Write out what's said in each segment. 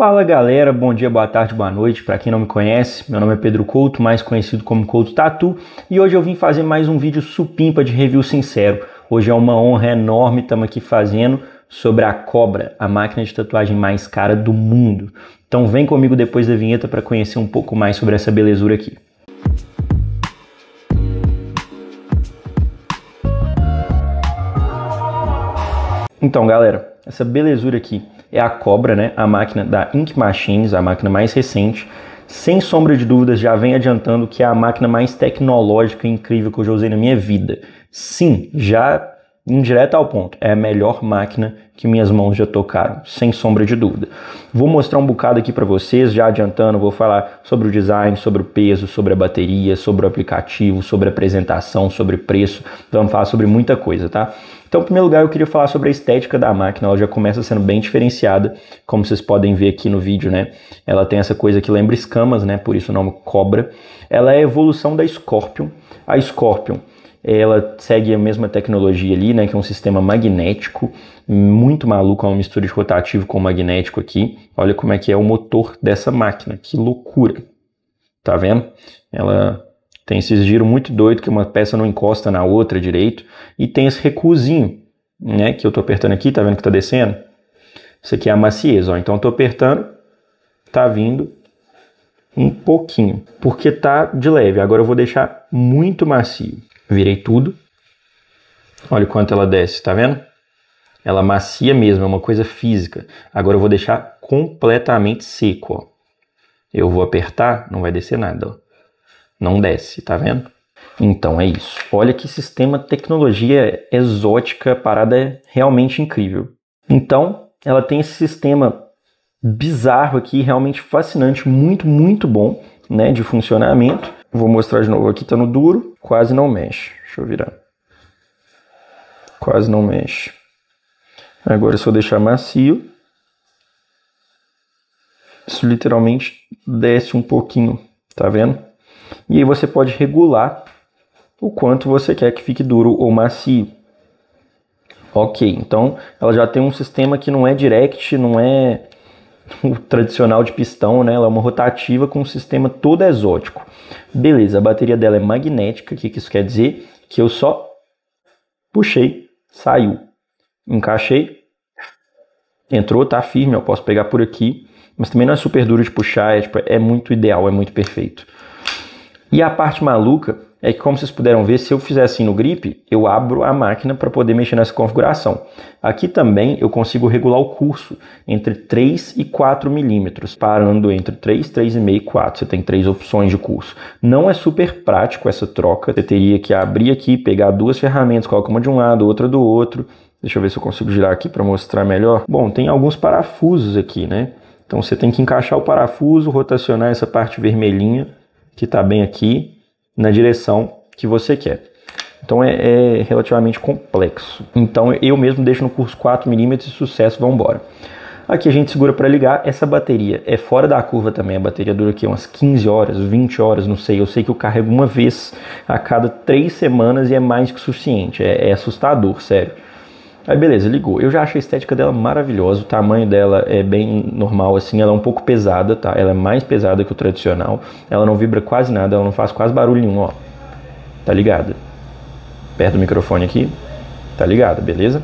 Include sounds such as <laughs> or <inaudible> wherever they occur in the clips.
Fala galera, bom dia, boa tarde, boa noite. Para quem não me conhece, meu nome é Pedro Couto, mais conhecido como Couto Tatu, e hoje eu vim fazer mais um vídeo supimpa de review sincero. Hoje é uma honra enorme, estamos aqui fazendo sobre a Cobra, a máquina de tatuagem mais cara do mundo. Então vem comigo depois da vinheta para conhecer um pouco mais sobre essa belezura aqui. Então, galera, essa belezura aqui é a Cobra, né? A máquina da Ink Machines, a máquina mais recente. Sem sombra de dúvidas, já vem adiantando que é a máquina mais tecnológica e incrível que eu já usei na minha vida. Sim, já indireto ao ponto. É a melhor máquina que minhas mãos já tocaram, sem sombra de dúvida. Vou mostrar um bocado aqui para vocês, já adiantando, vou falar sobre o design, sobre o peso, sobre a bateria, sobre o aplicativo, sobre a apresentação, sobre preço. Vamos falar sobre muita coisa, tá? Então, em primeiro lugar, eu queria falar sobre a estética da máquina. Ela já começa sendo bem diferenciada, como vocês podem ver aqui no vídeo, né? Ela tem essa coisa que lembra escamas, né? Por isso o nome cobra. Ela é a evolução da Scorpion. A Scorpion ela segue a mesma tecnologia ali, né, que é um sistema magnético, muito maluco, é uma mistura de rotativo com magnético aqui. Olha como é que é o motor dessa máquina, que loucura. Tá vendo? Ela tem esse giro muito doido que uma peça não encosta na outra direito e tem esse recuzinho, né, que eu tô apertando aqui, tá vendo que está descendo? Isso aqui é a maciez, ó. Então eu tô apertando, tá vindo um pouquinho, porque tá de leve. Agora eu vou deixar muito macio. Virei tudo. Olha o quanto ela desce, tá vendo? Ela macia mesmo, é uma coisa física. Agora eu vou deixar completamente seco, ó. Eu vou apertar, não vai descer nada, ó. Não desce, tá vendo? Então é isso. Olha que sistema tecnologia exótica, parada é realmente incrível. Então, ela tem esse sistema bizarro aqui, realmente fascinante, muito, muito bom, né, de funcionamento. Vou mostrar de novo aqui, tá no duro, quase não mexe. Deixa eu virar. Quase não mexe. Agora é se eu deixar macio. Isso literalmente desce um pouquinho, tá vendo? E aí você pode regular o quanto você quer que fique duro ou macio. Ok, então ela já tem um sistema que não é direct, não é o tradicional de pistão, né? Ela é uma rotativa com um sistema todo exótico. Beleza, a bateria dela é magnética, o que, que isso quer dizer? Que eu só puxei, saiu. Encaixei, entrou, tá firme, eu posso pegar por aqui. Mas também não é super duro de puxar, é, tipo, é muito ideal, é muito perfeito. E a parte maluca é que, como vocês puderam ver, se eu fizer assim no grip, eu abro a máquina para poder mexer nessa configuração. Aqui também eu consigo regular o curso entre 3 e 4 milímetros, parando entre 3, 3,5 e 4. Você tem três opções de curso. Não é super prático essa troca. Você teria que abrir aqui, pegar duas ferramentas, coloca uma de um lado, outra do outro. Deixa eu ver se eu consigo girar aqui para mostrar melhor. Bom, tem alguns parafusos aqui, né? Então você tem que encaixar o parafuso, rotacionar essa parte vermelhinha que está bem aqui na direção que você quer. Então é, é, relativamente complexo. Então eu mesmo deixo no curso 4mm e sucesso, vamos embora. Aqui a gente segura para ligar. Essa bateria é fora da curva também. A bateria dura aqui umas 15 horas, 20 horas, não sei. Eu sei que eu carrego uma vez a cada 3 semanas e é mais que suficiente. É, é assustador, sério. Aí beleza, ligou. Eu já acho a estética dela maravilhosa, o tamanho dela é bem normal assim, ela é um pouco pesada, tá? Ela é mais pesada que o tradicional. Ela não vibra quase nada, ela não faz quase barulho nenhum, ó. Tá ligada? Perto do microfone aqui. Tá ligada, beleza?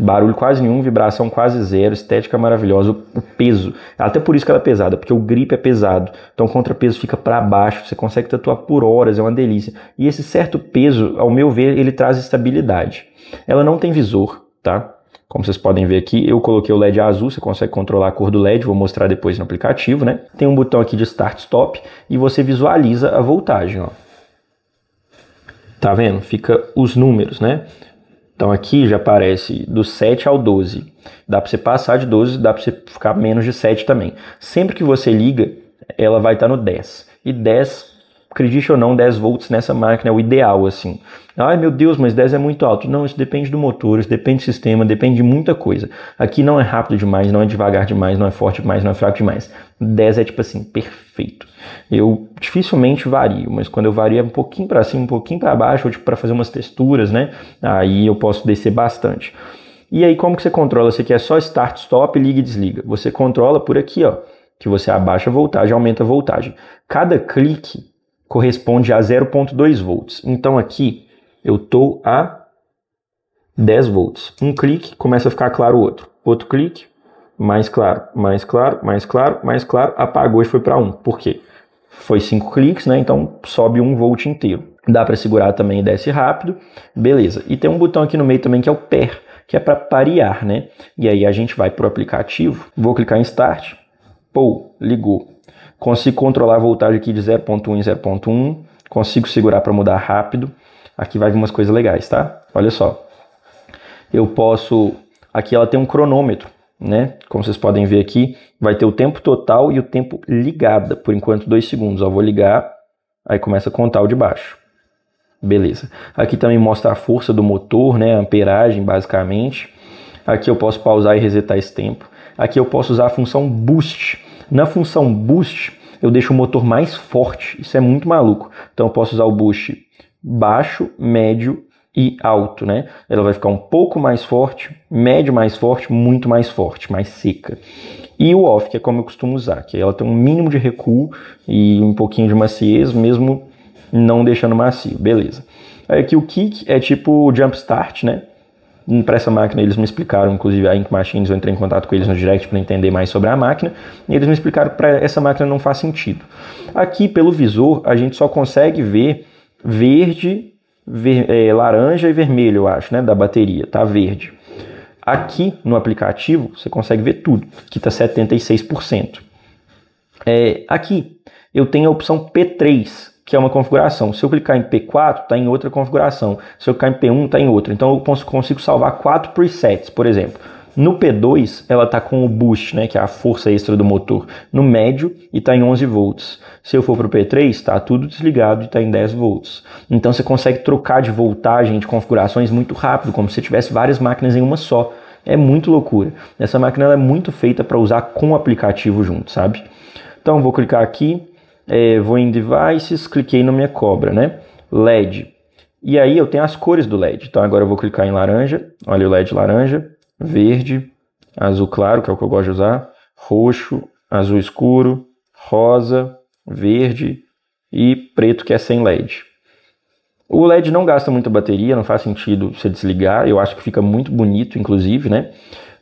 Barulho quase nenhum, vibração quase zero, estética maravilhosa, o peso. Até por isso que ela é pesada, porque o grip é pesado. Então o contrapeso fica para baixo, você consegue tatuar por horas, é uma delícia. E esse certo peso, ao meu ver, ele traz estabilidade. Ela não tem visor, tá? Como vocês podem ver aqui, eu coloquei o LED azul, você consegue controlar a cor do LED, vou mostrar depois no aplicativo, né? Tem um botão aqui de Start Stop e você visualiza a voltagem, ó. Tá vendo? Fica os números, né? Então aqui já aparece do 7 ao 12. Dá para você passar de 12, dá para você ficar menos de 7 também. Sempre que você liga, ela vai estar tá no 10. E 10 acredite ou não, 10 volts nessa máquina é o ideal, assim. Ai meu Deus, mas 10 é muito alto. Não, isso depende do motor, isso depende do sistema, depende de muita coisa. Aqui não é rápido demais, não é devagar demais, não é forte demais, não é fraco demais. 10 é tipo assim, perfeito. Eu dificilmente vario, mas quando eu vario é um pouquinho para cima, um pouquinho para baixo, ou tipo para fazer umas texturas, né? Aí eu posso descer bastante. E aí como que você controla? Você quer só start, stop, liga e desliga. Você controla por aqui, ó, que você abaixa a voltagem, aumenta a voltagem. Cada clique corresponde a 0.2 volts. Então aqui eu estou a 10 volts. Um clique começa a ficar claro o outro. Outro clique, mais claro, mais claro, mais claro, mais claro, apagou e foi para 1. Por quê? Foi 5 cliques, né? Então sobe 1 volt inteiro. Dá para segurar também e desce rápido. Beleza. E tem um botão aqui no meio também que é o PER, que é para parear, né? E aí a gente vai para o aplicativo. Vou clicar em Start. Pou, ligou. Consigo controlar a voltagem aqui de 0.1 em 0.1. Consigo segurar para mudar rápido. Aqui vai vir umas coisas legais, tá? Olha só. Eu posso... Aqui ela tem um cronômetro, né? Como vocês podem ver aqui, vai ter o tempo total e o tempo ligada. Por enquanto, 2 segundos. Ó, vou ligar, aí começa a contar o de baixo. Beleza. Aqui também mostra a força do motor, né? A amperagem, basicamente. Aqui eu posso pausar e resetar esse tempo. Aqui eu posso usar a função Boost na função boost, eu deixo o motor mais forte. Isso é muito maluco. Então eu posso usar o boost baixo, médio e alto, né? Ela vai ficar um pouco mais forte, médio mais forte, muito mais forte, mais seca. E o off, que é como eu costumo usar, que ela tem um mínimo de recuo e um pouquinho de maciez, mesmo não deixando macio, beleza. Aqui o kick é tipo jump start, né? para essa máquina eles me explicaram, inclusive a Ink Machines, eu entrei em contato com eles no direct para entender mais sobre a máquina, e eles me explicaram que essa máquina não faz sentido. Aqui pelo visor a gente só consegue ver verde, ver, é, laranja e vermelho, eu acho, né, da bateria, tá verde. Aqui no aplicativo você consegue ver tudo, que está 76%. É, aqui eu tenho a opção P3, que é uma configuração. Se eu clicar em P4, está em outra configuração. Se eu clicar em P1, está em outra. Então eu consigo salvar quatro presets, por exemplo. No P2, ela está com o boost, né, que é a força extra do motor, no médio e está em 11 volts. Se eu for para o P3, está tudo desligado e está em 10 volts. Então você consegue trocar de voltagem, de configurações muito rápido, como se tivesse várias máquinas em uma só. É muito loucura. Essa máquina é muito feita para usar com o aplicativo junto, sabe? Então vou clicar aqui, é, vou em devices, cliquei na minha cobra, né? LED. E aí eu tenho as cores do LED. Então agora eu vou clicar em laranja, olha o LED laranja, verde, azul claro, que é o que eu gosto de usar, roxo, azul escuro, rosa, verde e preto, que é sem LED. O LED não gasta muita bateria, não faz sentido você desligar. Eu acho que fica muito bonito, inclusive, né?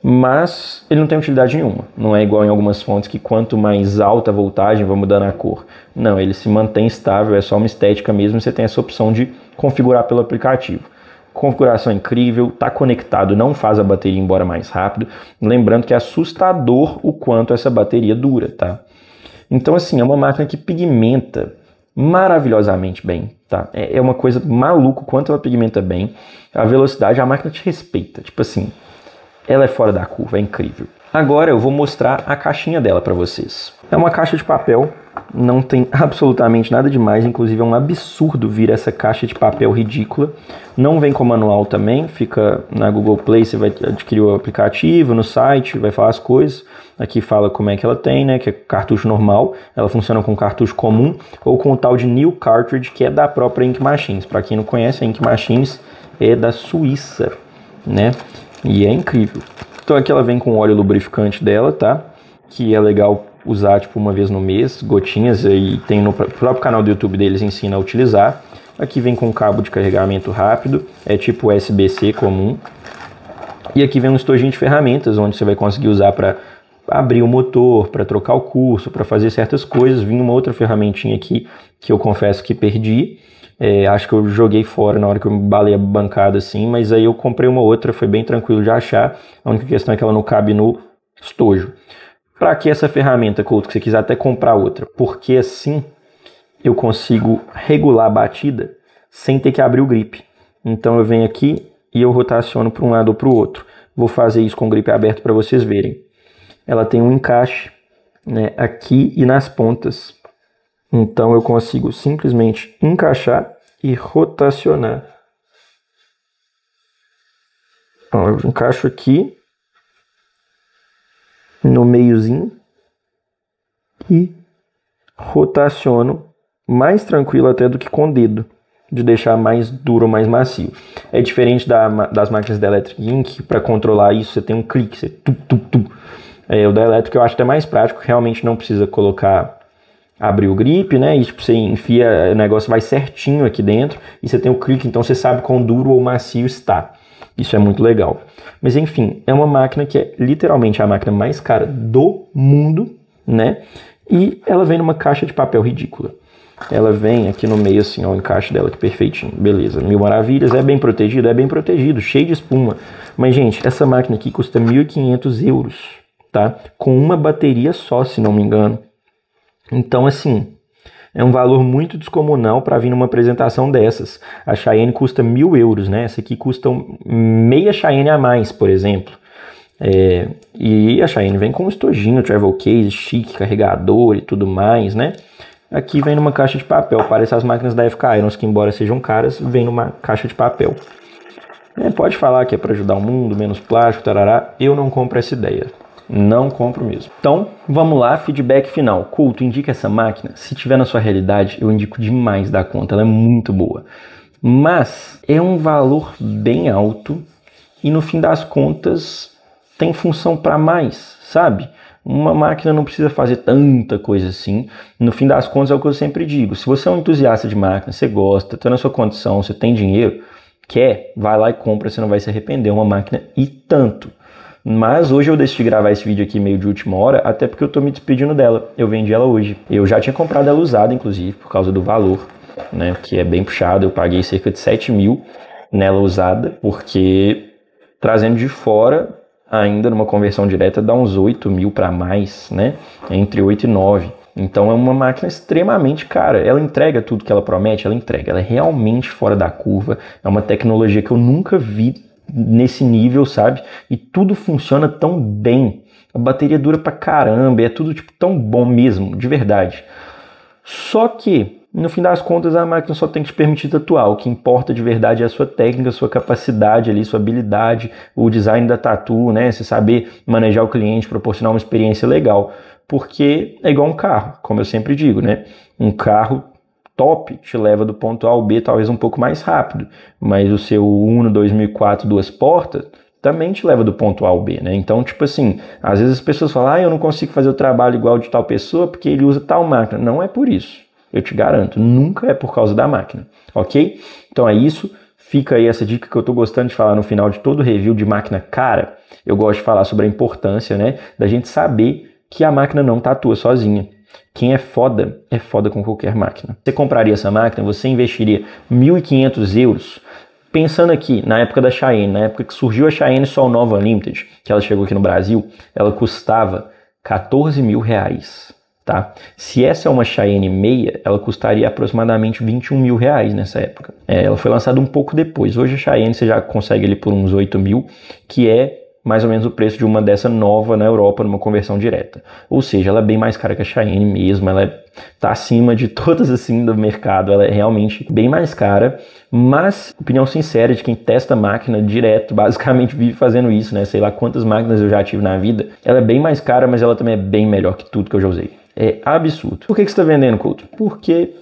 mas ele não tem utilidade nenhuma. Não é igual em algumas fontes que quanto mais alta a voltagem vai mudando a cor. Não, ele se mantém estável, é só uma estética mesmo. Você tem essa opção de configurar pelo aplicativo. Configuração incrível, está conectado, não faz a bateria ir embora mais rápido. Lembrando que é assustador o quanto essa bateria dura, tá? Então, assim, é uma máquina que pigmenta maravilhosamente bem, tá? É, é uma coisa maluco quanto ela pigmenta bem. A velocidade, a máquina te respeita. Tipo assim, ela é fora da curva, é incrível. Agora eu vou mostrar a caixinha dela para vocês. É uma caixa de papel, não tem <laughs> absolutamente nada demais, inclusive é um absurdo vir essa caixa de papel ridícula. Não vem com manual também, fica na Google Play, você vai adquirir o aplicativo, no site, vai falar as coisas. Aqui fala como é que ela tem, né, que é cartucho normal, ela funciona com cartucho comum ou com o tal de New Cartridge, que é da própria Ink Machines. Para quem não conhece, a Ink Machines é da Suíça, né? E é incrível. Então aqui ela vem com óleo lubrificante dela, tá? Que é legal usar tipo uma vez no mês, gotinhas, e tem no próprio canal do YouTube deles ensina a utilizar. Aqui vem com cabo de carregamento rápido, é tipo USB-C comum. E aqui vem um estojinho de ferramentas, onde você vai conseguir usar para abrir o motor, para trocar o curso, para fazer certas coisas. Vim uma outra ferramentinha aqui que eu confesso que perdi. É, acho que eu joguei fora na hora que eu balei a bancada, assim, mas aí eu comprei uma outra, foi bem tranquilo de achar. A única questão é que ela não cabe no estojo. Para que essa ferramenta, Couto, que você quiser até comprar outra? Porque assim eu consigo regular a batida sem ter que abrir o grip. Então eu venho aqui e eu rotaciono para um lado ou para o outro. Vou fazer isso com o grip aberto para vocês verem. Ela tem um encaixe né, aqui e nas pontas. Então eu consigo simplesmente encaixar e rotacionar. Então, eu encaixo aqui no meiozinho e rotaciono mais tranquilo até do que com o dedo, de deixar mais duro, mais macio. É diferente da, das máquinas da Electric Ink, para controlar isso você tem um clique, você tu, tu, tu. É, o da Electric eu acho até mais prático, realmente não precisa colocar abrir o grip, né? E tipo, você enfia, o negócio vai certinho aqui dentro e você tem o clique, então você sabe quão duro ou macio está. Isso é muito legal. Mas enfim, é uma máquina que é literalmente a máquina mais cara do mundo, né? E ela vem numa caixa de papel ridícula. Ela vem aqui no meio, assim, ó, o encaixe dela, que perfeitinho. Beleza, mil maravilhas, é bem protegido, é bem protegido, cheio de espuma. Mas, gente, essa máquina aqui custa 1.500 euros, tá? Com uma bateria só, se não me engano. Então, assim, é um valor muito descomunal para vir numa apresentação dessas. A Cheyenne custa mil euros, né? Essa aqui custa meia Cheyenne a mais, por exemplo. É, e a Cheyenne vem com um estojinho, travel case, chique, carregador e tudo mais, né? Aqui vem numa caixa de papel. Parece as máquinas da FK Irons, que embora sejam caras, vem numa caixa de papel. É, pode falar que é para ajudar o mundo, menos plástico, tarará. Eu não compro essa ideia. Não compro mesmo. Então, vamos lá, feedback final. Culto indica essa máquina. Se tiver na sua realidade, eu indico demais da conta, ela é muito boa. Mas é um valor bem alto e no fim das contas tem função para mais, sabe? Uma máquina não precisa fazer tanta coisa assim. No fim das contas, é o que eu sempre digo. Se você é um entusiasta de máquina, você gosta, está na sua condição, você tem dinheiro, quer, vai lá e compra, você não vai se arrepender. É uma máquina e tanto. Mas hoje eu decidi gravar esse vídeo aqui meio de última hora, até porque eu tô me despedindo dela. Eu vendi ela hoje. Eu já tinha comprado ela usada, inclusive, por causa do valor, né? Que é bem puxado. Eu paguei cerca de 7 mil nela usada, porque trazendo de fora, ainda numa conversão direta, dá uns 8 mil para mais, né? Entre 8 e 9. Então é uma máquina extremamente cara. Ela entrega tudo que ela promete, ela entrega. Ela é realmente fora da curva. É uma tecnologia que eu nunca vi nesse nível, sabe? E tudo funciona tão bem. A bateria dura pra caramba, é tudo tipo tão bom mesmo, de verdade. Só que, no fim das contas, a máquina só tem que te permitir tatuar. O que importa de verdade é a sua técnica, a sua capacidade ali, sua habilidade, o design da tatu, né? Você saber manejar o cliente, proporcionar uma experiência legal. Porque é igual um carro, como eu sempre digo, né? Um carro top te leva do ponto A ao B talvez um pouco mais rápido, mas o seu Uno 2004 duas portas também te leva do ponto A ao B, né? Então, tipo assim, às vezes as pessoas falam, ah, eu não consigo fazer o trabalho igual de tal pessoa porque ele usa tal máquina. Não é por isso, eu te garanto, nunca é por causa da máquina, ok? Então é isso, fica aí essa dica que eu tô gostando de falar no final de todo review de máquina cara. Eu gosto de falar sobre a importância, né, da gente saber que a máquina não tatua tá sozinha. Quem é foda, é foda com qualquer máquina. Você compraria essa máquina, você investiria 1.500 euros. Pensando aqui, na época da Cheyenne, na época que surgiu a Cheyenne Sol Nova Limited, que ela chegou aqui no Brasil, ela custava 14 mil reais. Tá? Se essa é uma Cheyenne meia, ela custaria aproximadamente 21 mil reais nessa época. É, ela foi lançada um pouco depois. Hoje a Cheyenne você já consegue ele por uns 8 mil, que é mais ou menos o preço de uma dessa nova na Europa numa conversão direta. Ou seja, ela é bem mais cara que a Cheyenne mesmo, ela está é, acima de <laughs> todas assim do mercado, ela é realmente bem mais cara, mas opinião sincera de quem testa máquina direto, basicamente vive fazendo isso, né? Sei lá quantas máquinas eu já tive na vida. Ela é bem mais cara, mas ela também é bem melhor que tudo que eu já usei. É absurdo. Por que, que você está vendendo, Couto? Porque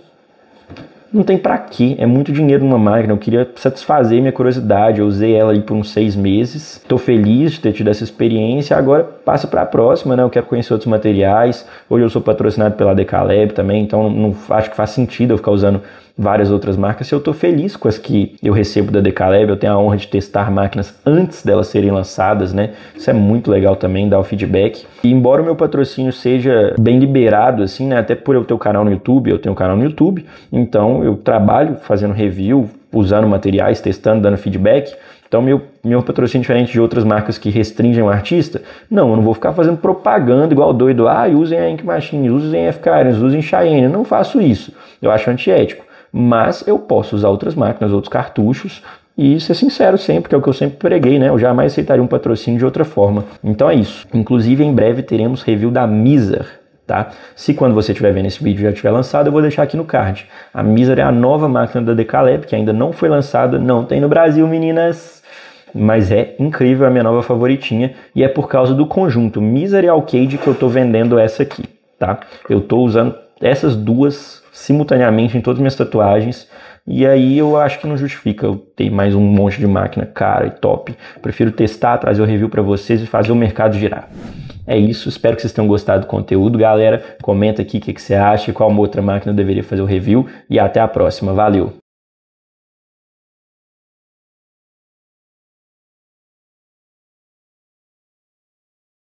não tem para quê, é muito dinheiro numa máquina. Eu queria satisfazer minha curiosidade, eu usei ela ali por uns seis meses, estou feliz de ter tido essa experiência. Agora passa para a próxima, né? Eu quero conhecer outros materiais. Hoje eu sou patrocinado pela Decaleb também, então não acho que faz sentido eu ficar usando várias outras marcas, Se eu estou feliz com as que eu recebo da Decaleb, eu tenho a honra de testar máquinas antes delas serem lançadas, né? Isso é muito legal também, dar o feedback. E embora o meu patrocínio seja bem liberado, assim, né? Até por eu ter o canal no YouTube, eu tenho um canal no YouTube, então eu trabalho fazendo review, usando materiais, testando, dando feedback. Então, meu, meu patrocínio, é diferente de outras marcas que restringem o artista, não, eu não vou ficar fazendo propaganda igual doido. Ah, usem a Ink Machine, usem a FKarens, usem Cheyenne. Eu não faço isso. Eu acho antiético mas eu posso usar outras máquinas, outros cartuchos e ser sincero sempre, que é o que eu sempre preguei, né? Eu jamais aceitaria um patrocínio de outra forma. Então é isso. Inclusive, em breve teremos review da Miser. Tá? Se quando você estiver vendo esse vídeo já tiver lançado, eu vou deixar aqui no card. A Miser é a nova máquina da Decalab, que ainda não foi lançada, não tem no Brasil, meninas mas é incrível, é a minha nova favoritinha e é por causa do conjunto e Alcade que eu tô vendendo essa aqui, tá? Eu tô usando essas duas simultaneamente em todas as minhas tatuagens. E aí eu acho que não justifica eu ter mais um monte de máquina cara e top. Prefiro testar, trazer o review para vocês e fazer o mercado girar. É isso, espero que vocês tenham gostado do conteúdo, galera. Comenta aqui o que, que você acha, qual outra máquina eu deveria fazer o review e até a próxima. Valeu!